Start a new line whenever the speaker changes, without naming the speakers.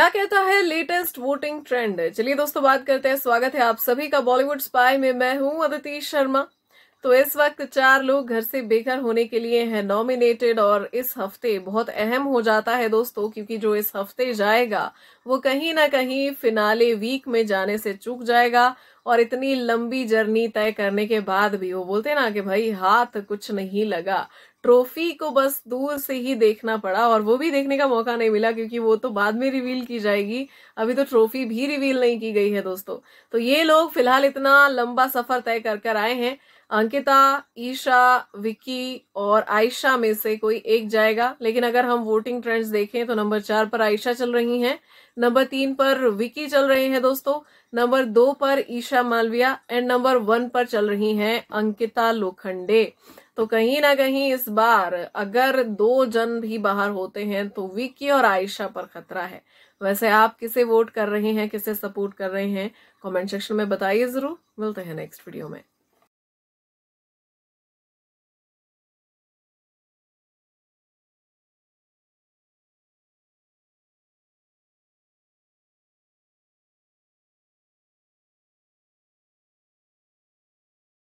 क्या कहता है लेटेस्ट वोटिंग ट्रेंड चलिए दोस्तों बात करते हैं स्वागत है आप सभी का बॉलीवुड स्पाई में मैं हूं अदिति शर्मा तो इस वक्त चार लोग घर से बेघर होने के लिए हैं नॉमिनेटेड और इस हफ्ते बहुत अहम हो जाता है दोस्तों क्योंकि जो इस हफ्ते जाएगा वो कहीं ना कहीं फिनाले वीक में जाने से चूक जाएगा और इतनी लंबी जर्नी तय करने के बाद भी वो बोलते ना कि भाई हाथ कुछ नहीं लगा ट्रॉफी को बस दूर से ही देखना पड़ा और वो भी देखने का मौका नहीं मिला क्योंकि वो तो बाद में रिवील की जाएगी अभी तो ट्रॉफी भी रिवील नहीं की गई है दोस्तों तो ये लोग फिलहाल इतना लंबा सफर तय कर कर आए हैं अंकिता ईशा विकी और आयशा में से कोई एक जाएगा लेकिन अगर हम वोटिंग ट्रेंड्स देखें तो नंबर चार पर आयशा चल रही हैं नंबर तीन पर विक्की चल रहे हैं दोस्तों नंबर दो पर Isha Isha Malviya and number one पर चल रही हैं अंकिता लोखंडे तो कहीं ना कहीं इस बार अगर दो जन भी बाहर होते हैं तो विकी और आयशा पर खतरा है वैसे आप किसे वोट कर रहे हैं किसे सपोर्ट कर रहे हैं कमेंट सेक्शन में बताइए जरूर मिलते हैं नेक्स्ट वीडियो में